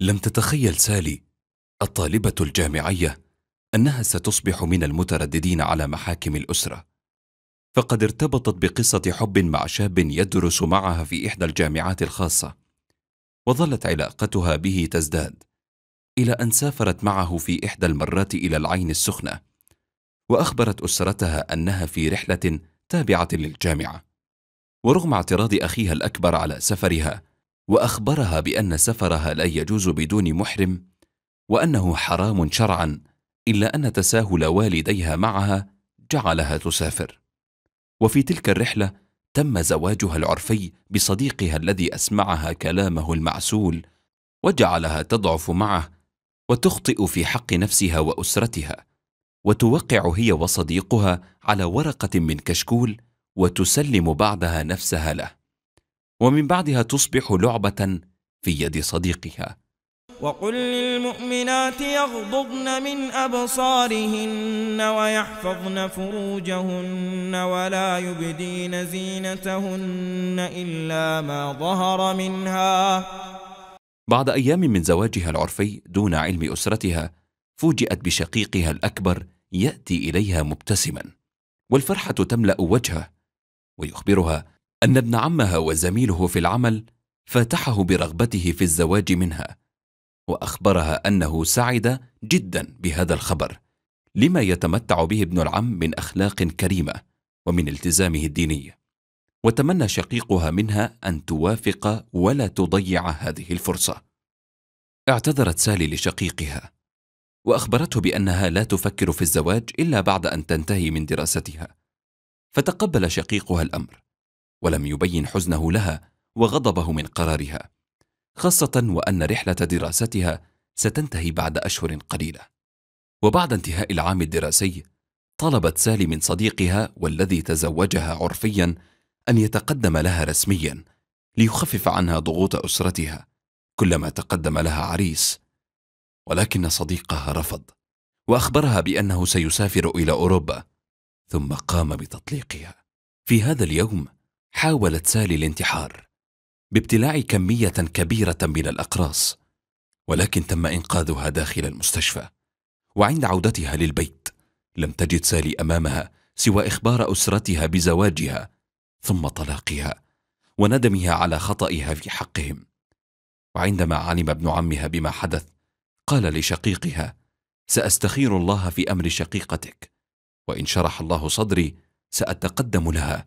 لم تتخيل سالي الطالبة الجامعية أنها ستصبح من المترددين على محاكم الأسرة فقد ارتبطت بقصة حب مع شاب يدرس معها في إحدى الجامعات الخاصة وظلت علاقتها به تزداد إلى أن سافرت معه في إحدى المرات إلى العين السخنة وأخبرت أسرتها أنها في رحلة تابعة للجامعة ورغم اعتراض أخيها الأكبر على سفرها واخبرها بان سفرها لا يجوز بدون محرم وانه حرام شرعا الا ان تساهل والديها معها جعلها تسافر وفي تلك الرحله تم زواجها العرفي بصديقها الذي اسمعها كلامه المعسول وجعلها تضعف معه وتخطئ في حق نفسها واسرتها وتوقع هي وصديقها على ورقه من كشكول وتسلم بعدها نفسها له ومن بعدها تصبح لعبة في يد صديقها وقل للمؤمنات يغضضن من أبصارهن ويحفظن فروجهن ولا يبدين زينتهن إلا ما ظهر منها بعد أيام من زواجها العرفي دون علم أسرتها فوجئت بشقيقها الأكبر يأتي إليها مبتسما والفرحة تملأ وجهه ويخبرها أن ابن عمها وزميله في العمل فاتحه برغبته في الزواج منها وأخبرها أنه سعد جدا بهذا الخبر لما يتمتع به ابن العم من أخلاق كريمة ومن التزامه الديني وتمنى شقيقها منها أن توافق ولا تضيع هذه الفرصة اعتذرت سالي لشقيقها وأخبرته بأنها لا تفكر في الزواج إلا بعد أن تنتهي من دراستها فتقبل شقيقها الأمر ولم يبين حزنه لها وغضبه من قرارها خاصة وأن رحلة دراستها ستنتهي بعد أشهر قليلة وبعد انتهاء العام الدراسي طلبت سالي من صديقها والذي تزوجها عرفيا أن يتقدم لها رسميا ليخفف عنها ضغوط أسرتها كلما تقدم لها عريس ولكن صديقها رفض وأخبرها بأنه سيسافر إلى أوروبا ثم قام بتطليقها في هذا اليوم حاولت سالي الانتحار بابتلاع كمية كبيرة من الأقراص ولكن تم إنقاذها داخل المستشفى وعند عودتها للبيت لم تجد سالي أمامها سوى إخبار أسرتها بزواجها ثم طلاقها وندمها على خطأها في حقهم وعندما علم ابن عمها بما حدث قال لشقيقها سأستخير الله في أمر شقيقتك وإن شرح الله صدري سأتقدم لها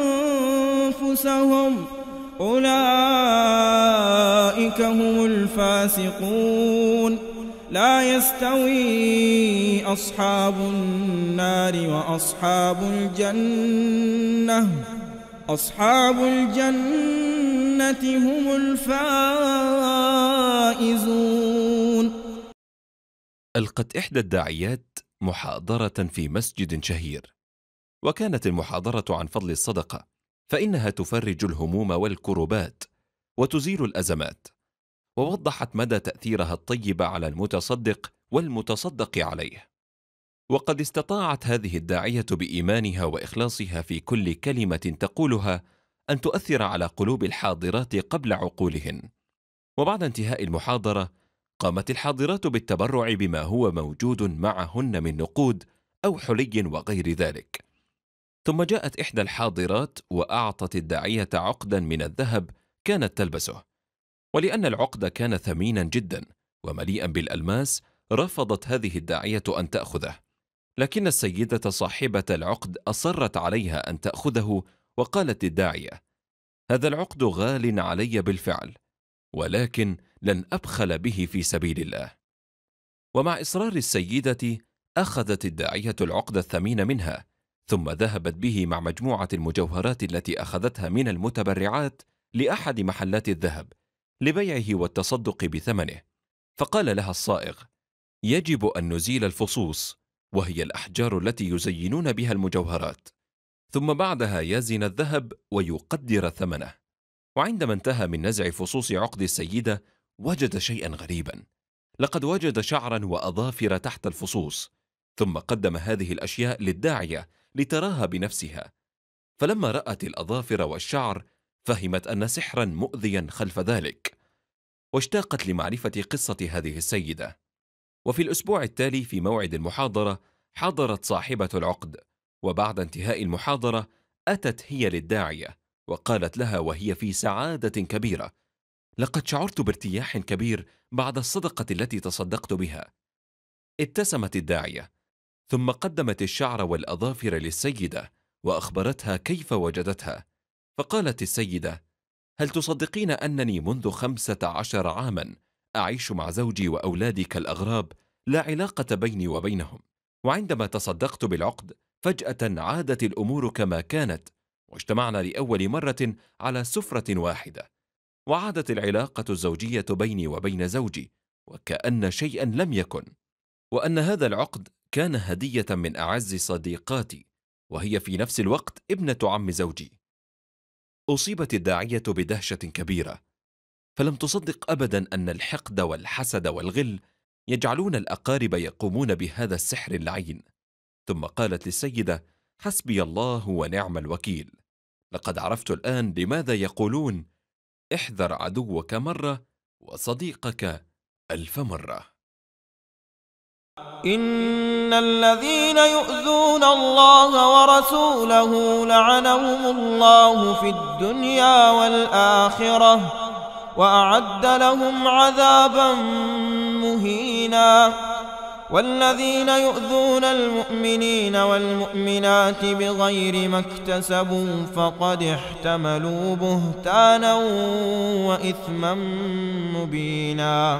أنفسهم أولئك هم الفاسقون لا يستوي أصحاب النار وأصحاب الجنة أصحاب الجنة هم الفائزون ألقت إحدى الداعيات محاضرة في مسجد شهير وكانت المحاضرة عن فضل الصدقة فانها تفرج الهموم والكروبات وتزيل الازمات ووضحت مدى تاثيرها الطيب على المتصدق والمتصدق عليه وقد استطاعت هذه الداعيه بايمانها واخلاصها في كل كلمه تقولها ان تؤثر على قلوب الحاضرات قبل عقولهن وبعد انتهاء المحاضره قامت الحاضرات بالتبرع بما هو موجود معهن من نقود او حلي وغير ذلك ثم جاءت إحدى الحاضرات وأعطت الداعية عقدا من الذهب كانت تلبسه ولأن العقد كان ثمينا جدا ومليئا بالألماس رفضت هذه الداعية أن تأخذه لكن السيدة صاحبة العقد أصرت عليها أن تأخذه وقالت للداعية هذا العقد غال علي بالفعل ولكن لن أبخل به في سبيل الله ومع إصرار السيدة أخذت الداعية العقد الثمين منها ثم ذهبت به مع مجموعة المجوهرات التي أخذتها من المتبرعات لأحد محلات الذهب لبيعه والتصدق بثمنه فقال لها الصائغ يجب أن نزيل الفصوص وهي الأحجار التي يزينون بها المجوهرات ثم بعدها يزن الذهب ويقدر ثمنه وعندما انتهى من نزع فصوص عقد السيدة وجد شيئا غريبا لقد وجد شعرا وأظافر تحت الفصوص ثم قدم هذه الأشياء للداعية لتراها بنفسها فلما رأت الأظافر والشعر فهمت أن سحرا مؤذيا خلف ذلك واشتاقت لمعرفة قصة هذه السيدة وفي الأسبوع التالي في موعد المحاضرة حضرت صاحبة العقد وبعد انتهاء المحاضرة أتت هي للداعية وقالت لها وهي في سعادة كبيرة لقد شعرت بارتياح كبير بعد الصدقة التي تصدقت بها ابتسمت الداعية ثم قدمت الشعر والأظافر للسيدة وأخبرتها كيف وجدتها فقالت السيدة هل تصدقين أنني منذ خمسة عشر عاما أعيش مع زوجي وأولادي كالأغراب لا علاقة بيني وبينهم وعندما تصدقت بالعقد فجأة عادت الأمور كما كانت واجتمعنا لأول مرة على سفرة واحدة وعادت العلاقة الزوجية بيني وبين زوجي وكأن شيئا لم يكن وأن هذا العقد كان هدية من أعز صديقاتي وهي في نفس الوقت ابنة عم زوجي أصيبت الداعية بدهشة كبيرة فلم تصدق أبدا أن الحقد والحسد والغل يجعلون الأقارب يقومون بهذا السحر اللعين ثم قالت للسيدة حسبي الله ونعم الوكيل لقد عرفت الآن لماذا يقولون احذر عدوك مرة وصديقك ألف مرة إن الذين يؤذون الله ورسوله لعنهم الله في الدنيا والآخرة وأعد لهم عذابا مهينا والذين يؤذون المؤمنين والمؤمنات بغير ما اكتسبوا فقد احتملوا بهتانا وإثما مبينا